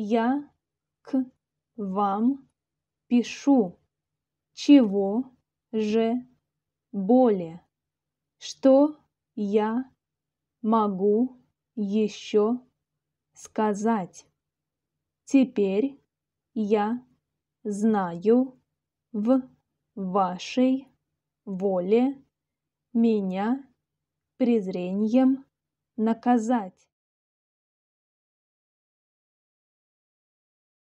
Я к вам пишу. Чего же более? Что я могу еще сказать? Теперь я знаю в вашей воле меня презрением наказать.